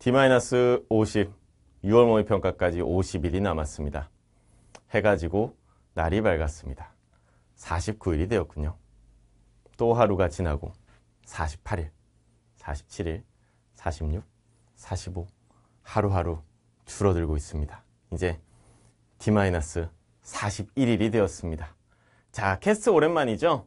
D-50, 6월 모의평가까지 50일이 남았습니다. 해가 지고 날이 밝았습니다. 49일이 되었군요. 또 하루가 지나고 48일, 47일, 46, 45 하루하루 줄어들고 있습니다. 이제 D-41일이 되었습니다. 자, 캐스 오랜만이죠?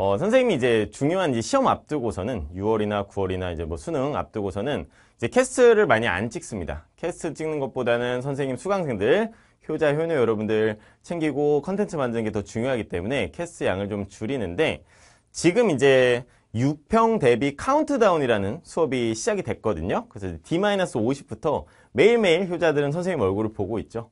어, 선생님이 이제 중요한 이제 시험 앞두고서는 6월이나 9월이나 이제 뭐 수능 앞두고서는 이제 캐스트를 많이 안 찍습니다. 캐스트 찍는 것보다는 선생님 수강생들, 효자, 효녀 여러분들 챙기고 컨텐츠 만드는 게 더 중요하기 때문에 캐스트 양을 좀 줄이는데 지금 이제 6평 대비 카운트다운이라는 수업이 시작이 됐거든요. 그래서 D-50부터 매일매일 효자들은 선생님 얼굴을 보고 있죠.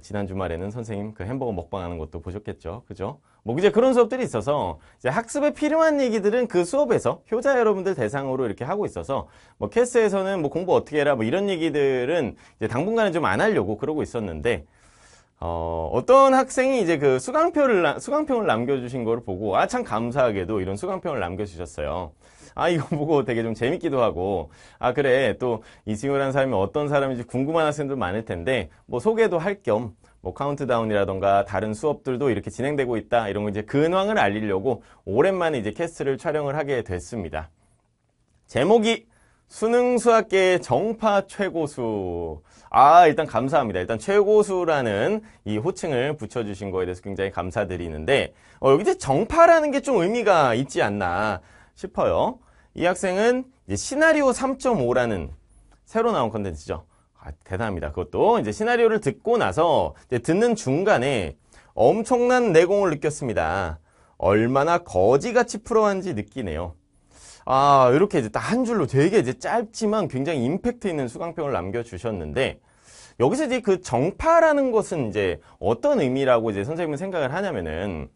지난 주말에는 선생님 그 햄버거 먹방하는 것도 보셨겠죠. 그죠? 뭐 이제 그런 수업들이 있어서 이제 학습에 필요한 얘기들은 그 수업에서 효자 여러분들 대상으로 이렇게 하고 있어서 뭐 캐스에서는 뭐 공부 어떻게 해라 뭐 이런 얘기들은 이제 당분간은 좀 안 하려고 그러고 있었는데 어, 어떤 학생이 이제 그 수강표를, 수강평을 남겨주신 거를 보고, 아, 참 감사하게도 이런 수강평을 남겨주셨어요. 아, 이거 보고 되게 좀 재밌기도 하고, 아, 그래, 또, 이승우라는 사람이 어떤 사람인지 궁금한 학생들 많을 텐데, 뭐, 소개도 할 겸, 뭐, 카운트다운이라던가, 다른 수업들도 이렇게 진행되고 있다, 이런 거 이제 근황을 알리려고, 오랜만에 이제 캐스트를 촬영을 하게 됐습니다. 제목이 수능 수학계 의 정파 최고수 아 일단 감사합니다 일단 최고수라는 이 호칭을 붙여주신 거에 대해서 굉장히 감사드리는데 어, 여기 서 정파라는 게 좀 의미가 있지 않나 싶어요 이 학생은 이제 시나리오 3.5라는 새로 나온 컨텐츠죠 아, 대단합니다 그것도 이제 시나리오를 듣고 나서 듣는 중간에 엄청난 내공을 느꼈습니다 얼마나 거지같이 풀어왔는지 느끼네요 아, 이렇게 이제 딱 한 줄로 되게 이제 짧지만 굉장히 임팩트 있는 수강평을 남겨주셨는데, 여기서 이제 그 정파라는 것은 이제 어떤 의미라고 이제 선생님은 생각을 하냐면은,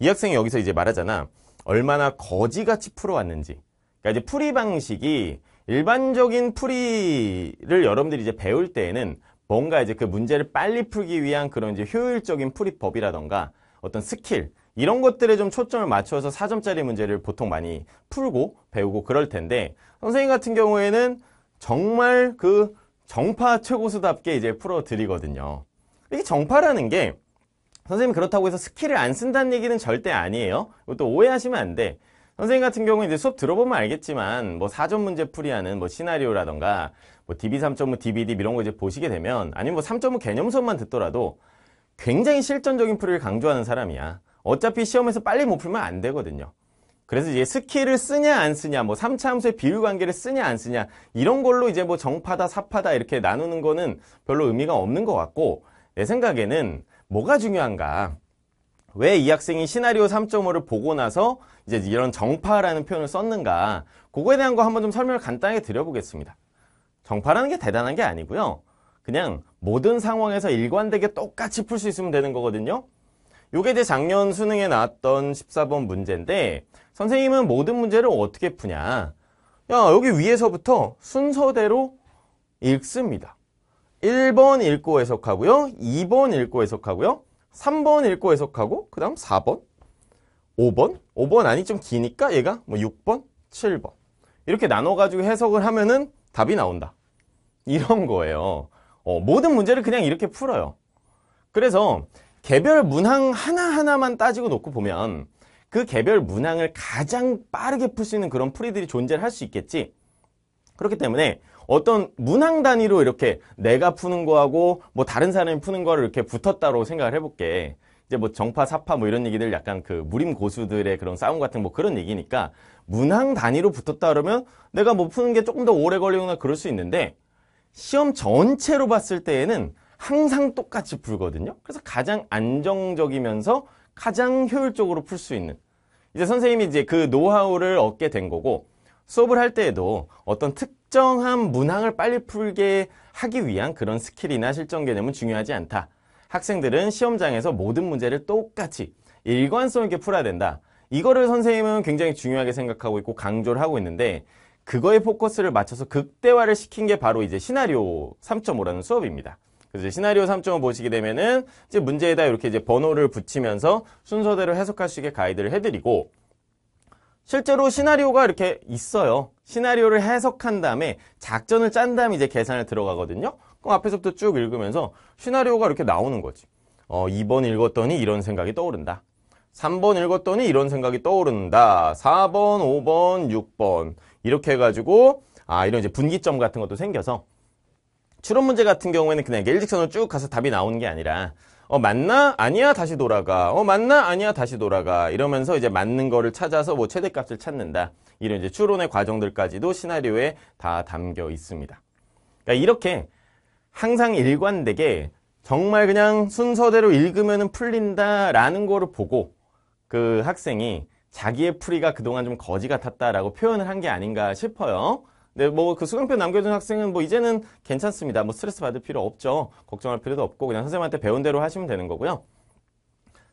이 학생이 여기서 이제 말하잖아. 얼마나 거지같이 풀어왔는지. 그러니까 이제 풀이 방식이 일반적인 풀이를 여러분들이 이제 배울 때에는 뭔가 이제 그 문제를 빨리 풀기 위한 그런 이제 효율적인 풀이법이라던가 어떤 스킬, 이런 것들에 좀 초점을 맞춰서 4점짜리 문제를 보통 많이 풀고 배우고 그럴 텐데 선생님 같은 경우에는 정말 그 정파 최고수답게 이제 풀어드리거든요. 이게 정파라는 게 선생님 그렇다고 해서 스킬을 안 쓴다는 얘기는 절대 아니에요. 이것도 오해하시면 안 돼. 선생님 같은 경우는 이제 수업 들어보면 알겠지만 뭐 사전 문제 풀이하는 뭐 시나리오라던가 뭐 DB 3.5, DBD 이런 거 이제 보시게 되면 아니면 뭐 3.5 개념 수업만 듣더라도 굉장히 실전적인 풀이를 강조하는 사람이야. 어차피 시험에서 빨리 못 풀면 안 되거든요 그래서 이제 스킬을 쓰냐 안 쓰냐 뭐 3차 함수의 비율 관계를 쓰냐 안 쓰냐 이런 걸로 이제 뭐 정파다 사파다 이렇게 나누는 거는 별로 의미가 없는 것 같고 내 생각에는 뭐가 중요한가 왜 이 학생이 시나리오 3.5를 보고 나서 이제 이런 정파라는 표현을 썼는가 그거에 대한 거 한번 좀 설명을 간단하게 드려보겠습니다 정파라는 게 대단한 게 아니고요 그냥 모든 상황에서 일관되게 똑같이 풀 수 있으면 되는 거거든요 요게 이제 작년 수능에 나왔던 14번 문제인데 선생님은 모든 문제를 어떻게 푸냐 야 여기 위에서부터 순서대로 읽습니다 1번 읽고 해석하고요 2번 읽고 해석하고요 3번 읽고 해석하고 그 다음 4번 5번 5번 아니 좀 기니까 얘가 뭐 6번 7번 이렇게 나눠가지고 해석을 하면은 답이 나온다 이런 거예요 어, 모든 문제를 그냥 이렇게 풀어요 그래서 개별 문항 하나하나만 따지고 놓고 보면 그 개별 문항을 가장 빠르게 풀 수 있는 그런 풀이들이 존재를 할 수 있겠지 그렇기 때문에 어떤 문항 단위로 이렇게 내가 푸는 거하고 뭐 다른 사람이 푸는 거를 이렇게 붙었다고 생각을 해볼게 이제 뭐 정파 사파 뭐 이런 얘기들 약간 그 무림 고수들의 그런 싸움 같은 뭐 그런 얘기니까 문항 단위로 붙었다 그러면 내가 뭐 푸는 게 조금 더 오래 걸리거나 그럴 수 있는데 시험 전체로 봤을 때에는 항상 똑같이 풀거든요. 그래서 가장 안정적이면서 가장 효율적으로 풀 수 있는 이제 선생님이 이제 그 노하우를 얻게 된 거고 수업을 할 때에도 어떤 특정한 문항을 빨리 풀게 하기 위한 그런 스킬이나 실전 개념은 중요하지 않다. 학생들은 시험장에서 모든 문제를 똑같이 일관성 있게 풀어야 된다. 이거를 선생님은 굉장히 중요하게 생각하고 있고 강조를 하고 있는데 그거에 포커스를 맞춰서 극대화를 시킨 게 바로 이제 시나리오 3.5라는 수업입니다. 그래서 시나리오 3.5 보시게 되면은 이제 문제에다 이렇게 이제 번호를 붙이면서 순서대로 해석할 수 있게 가이드를 해드리고 실제로 시나리오가 이렇게 있어요. 시나리오를 해석한 다음에 작전을 짠 다음에 이제 계산을 들어가거든요. 그럼 앞에서부터 쭉 읽으면서 시나리오가 이렇게 나오는 거지. 어, 2번 읽었더니 이런 생각이 떠오른다. 3번 읽었더니 이런 생각이 떠오른다. 4번, 5번, 6번 이렇게 해가지고 아 이런 이제 분기점 같은 것도 생겨서 추론 문제 같은 경우에는 그냥 일직선으로 쭉 가서 답이 나오는 게 아니라 어 맞나? 아니야 다시 돌아가 어 맞나? 아니야 다시 돌아가 이러면서 이제 맞는 거를 찾아서 뭐 최대값을 찾는다 이런 이제 추론의 과정들까지도 시나리오에 다 담겨 있습니다 그러니까 이렇게 항상 일관되게 정말 그냥 순서대로 읽으면 풀린다라는 거를 보고 그 학생이 자기의 풀이가 그동안 좀 거지 같았다라고 표현을 한 게 아닌가 싶어요. 네, 뭐 그 수강표 남겨준 학생은 뭐 이제는 괜찮습니다. 뭐 스트레스 받을 필요 없죠. 걱정할 필요도 없고 그냥 선생님한테 배운 대로 하시면 되는 거고요.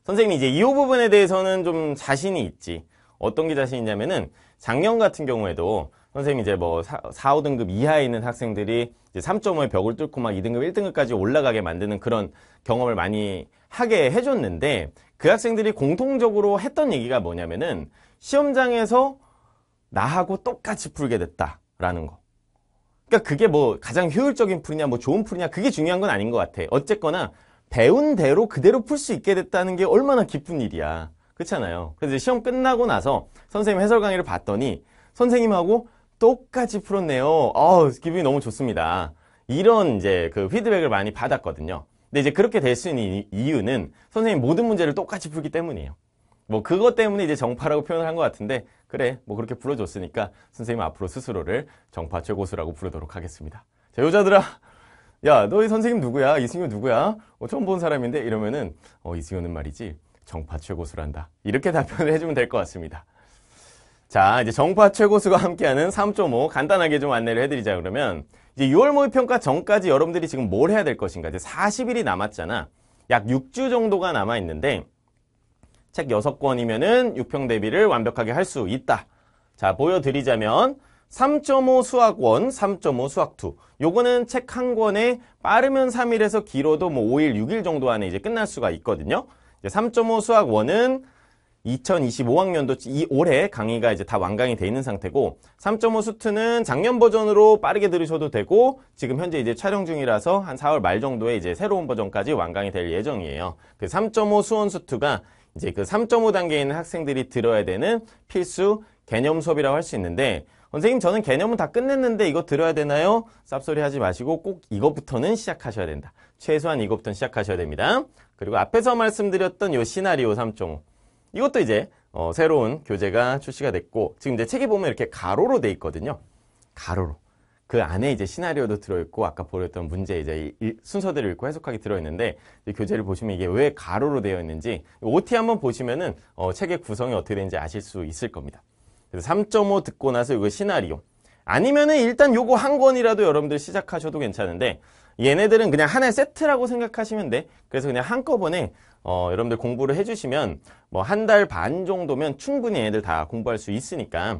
선생님이 이제 이 부분에 대해서는 좀 자신이 있지. 어떤 게 자신이 있냐면은 작년 같은 경우에도 선생님이 이제 뭐 4, 5등급 이하에 있는 학생들이 이제 3.5의 벽을 뚫고 막 2등급, 1등급까지 올라가게 만드는 그런 경험을 많이 하게 해줬는데 그 학생들이 공통적으로 했던 얘기가 뭐냐면은 시험장에서 나하고 똑같이 풀게 됐다. 라는 거. 그러니까 그게 뭐 가장 효율적인 풀이냐 뭐 좋은 풀이냐 그게 중요한 건 아닌 것 같아. 어쨌거나 배운 대로 그대로 풀 수 있게 됐다는 게 얼마나 기쁜 일이야. 그렇잖아요. 그래서 시험 끝나고 나서 선생님 해설 강의를 봤더니 선생님하고 똑같이 풀었네요. 어 기분이 너무 좋습니다. 이런 이제 그 피드백을 많이 받았거든요. 근데 이제 그렇게 될 수 있는 이유는 선생님 모든 문제를 똑같이 풀기 때문이에요. 뭐 그것 때문에 이제 정파라고 표현을 한 것 같은데 그래 뭐 그렇게 불러줬으니까 선생님 앞으로 스스로를 정파 최고수라고 부르도록 하겠습니다. 자 여자들아 야 너희 선생님 누구야 이승윤 누구야 어, 처음 본 사람인데 이러면은 어이승윤은 말이지 정파 최고수란다 이렇게 답변을 해주면 될 것 같습니다. 자 이제 정파 최고수가 함께하는 3.5 간단하게 좀 안내를 해드리자 그러면 이제 6월 모의평가 전까지 여러분들이 지금 뭘 해야 될 것인가 이제 40일이 남았잖아 약 6주 정도가 남아 있는데 책6권이면 6평 대비를 완벽하게 할 수 있다. 자, 보여드리자면 3.5 수학 1, 3.5 수학 2. 요거는 책 한 권에 빠르면 3일에서 길어도 뭐 5일, 6일 정도 안에 이제 끝날 수가 있거든요. 3.5 수학 1은 2025학년도 이 올해 강의가 이제 다 완강이 돼 있는 상태고 3.5 수트는 작년 버전으로 빠르게 들으셔도 되고 지금 현재 이제 촬영 중이라서 한 4월 말 정도에 이제 새로운 버전까지 완강이 될 예정이에요. 그 3.5 수원 수트가 이제 그 3.5 단계에 있는 학생들이 들어야 되는 필수 개념 수업이라고 할 수 있는데 선생님 저는 개념은 다 끝냈는데 이거 들어야 되나요? 쌉소리 하지 마시고 꼭 이것부터는 시작하셔야 된다. 최소한 이것부터 시작하셔야 됩니다. 그리고 앞에서 말씀드렸던 요 시나리오 3.5 이것도 이제 어, 새로운 교재가 출시가 됐고 지금 이제 책에 보면 이렇게 가로로 돼 있거든요. 가로로. 그 안에 이제 시나리오도 들어있고 아까 보였던 문제 이제 순서대로 읽고 해석하기 들어있는데 교재를 보시면 이게 왜 가로로 되어 있는지 OT 한번 보시면은 어, 책의 구성이 어떻게 되는지 아실 수 있을 겁니다. 그래서 3.5 듣고 나서 이거 시나리오 아니면은 일단 요거 한 권이라도 여러분들 시작하셔도 괜찮은데 얘네들은 그냥 하나의 세트라고 생각하시면 돼. 그래서 그냥 한꺼번에 어, 여러분들 공부를 해주시면 뭐 한 달 반 정도면 충분히 얘네들 다 공부할 수 있으니까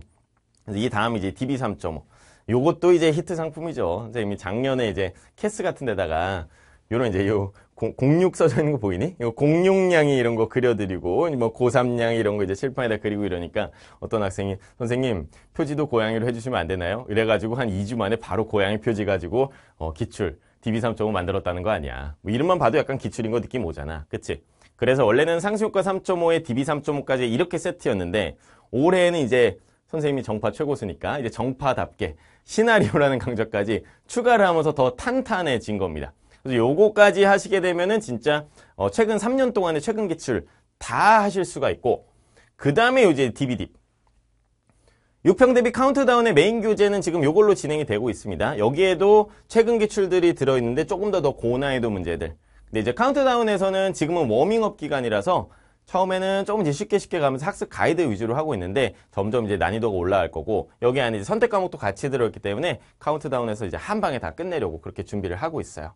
그래서 이 다음 이제 DB 3.5 요것도 이제 히트 상품이죠. 이제 이미 작년에 이제 캐스 같은 데다가 요런 이제 요 공육 써져 있는 거 보이니? 요 공육냥이 이런 거 그려드리고 뭐 고삼냥 이런 거 이제 칠판에다 그리고 이러니까 어떤 학생이 선생님 표지도 고양이로 해주시면 안 되나요? 이래가지고 한 2주 만에 바로 고양이 표지 가지고 어, 기출 DB3.5 만들었다는 거 아니야. 뭐 이름만 봐도 약간 기출인 거 느낌 오잖아. 그치? 그래서 원래는 상시효과 3.5에 DB3.5까지 이렇게 세트였는데 올해는 이제 선생님이 정파 최고수니까 이제 정파답게 시나리오라는 강좌까지 추가를 하면서 더 탄탄해진 겁니다. 그래서 요거까지 하시게 되면은 진짜 어 최근 3년 동안의 최근 기출 다 하실 수가 있고 그 다음에 이제 DVD 6평 대비 카운트다운의 메인 교재는 지금 요걸로 진행이 되고 있습니다. 여기에도 최근 기출들이 들어있는데 조금 더 더 고난이도 문제들 근데 이제 카운트다운에서는 지금은 워밍업 기간이라서 처음에는 조금 이제 쉽게 쉽게 가면서 학습 가이드 위주로 하고 있는데 점점 이제 난이도가 올라갈 거고 여기 안에 선택 과목도 같이 들어있기 때문에 카운트다운에서 이제 한 방에 다 끝내려고 그렇게 준비를 하고 있어요.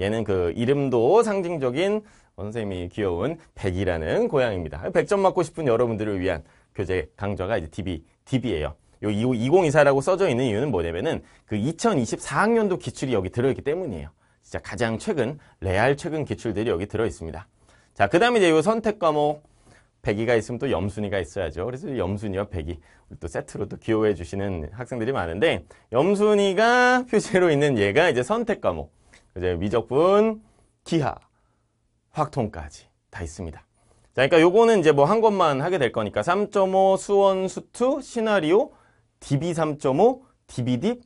얘는 그 이름도 상징적인 선생님이 귀여운 백이라는 고양입니다. 1 0 0점 맞고 싶은 여러분들을 위한 교재 강좌가 이제 DB, DB예요. 요 2024라고 써져 있는 이유는 뭐냐면은 그 2024학년도 기출이 여기 들어있기 때문이에요. 진짜 가장 최근, 레알 최근 기출들이 여기 들어있습니다. 자, 그 다음에 이제 이 선택 과목 배기가 있으면 또 염순이가 있어야죠. 그래서 염순이와 배기 또 세트로 또 기호해 주시는 학생들이 많은데 염순이가 표시로 있는 얘가 이제 선택 과목 뭐 이제 미적분, 기하, 확통까지 다 있습니다. 자, 그러니까 요거는 이제 뭐 한 것만 하게 될 거니까 3.5 수원 수투 시나리오 DB 3.5 DBD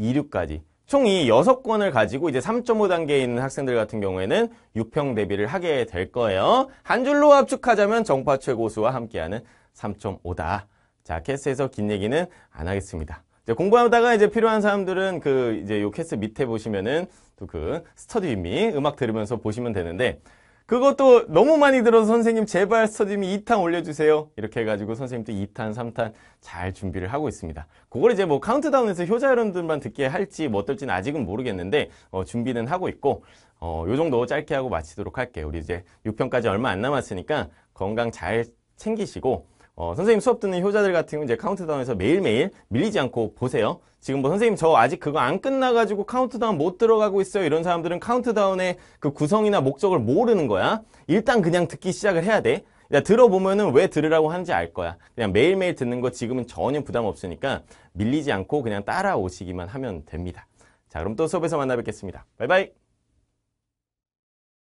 26까지 총이 6권을 가지고 이제 3.5단계에 있는 학생들 같은 경우에는 6평 대비를 하게 될 거예요. 한 줄로 압축하자면 정파 최고수와 함께하는 3.5다. 자, 캐스에서 긴 얘기는 안 하겠습니다. 이제 공부하다가 이제 필요한 사람들은 그 이제 요 캐스 밑에 보시면은 또 그 스터디 윗미 음악 들으면서 보시면 되는데 그것도 너무 많이 들어서 선생님 제발 스터디미 2탄 올려주세요. 이렇게 해가지고 선생님도 2탄, 3탄 잘 준비를 하고 있습니다. 그걸 이제 뭐 카운트다운에서 효자 여러분들만 듣게 할지 뭐 어떨지는 아직은 모르겠는데 어, 준비는 하고 있고 어, 요 정도 짧게 하고 마치도록 할게요. 우리 이제 6편까지 얼마 안 남았으니까 건강 잘 챙기시고 어, 선생님 수업 듣는 효자들 같은 경우 이제 카운트다운에서 매일매일 밀리지 않고 보세요. 지금 뭐 선생님 저 아직 그거 안 끝나가지고 카운트다운 못 들어가고 있어요. 이런 사람들은 카운트다운의 그 구성이나 목적을 모르는 거야. 일단 그냥 듣기 시작을 해야 돼. 야, 그러니까 들어보면은 왜 들으라고 하는지 알 거야. 그냥 매일매일 듣는 거 지금은 전혀 부담 없으니까 밀리지 않고 그냥 따라오시기만 하면 됩니다. 자, 그럼 또 수업에서 만나 뵙겠습니다. 바이바이!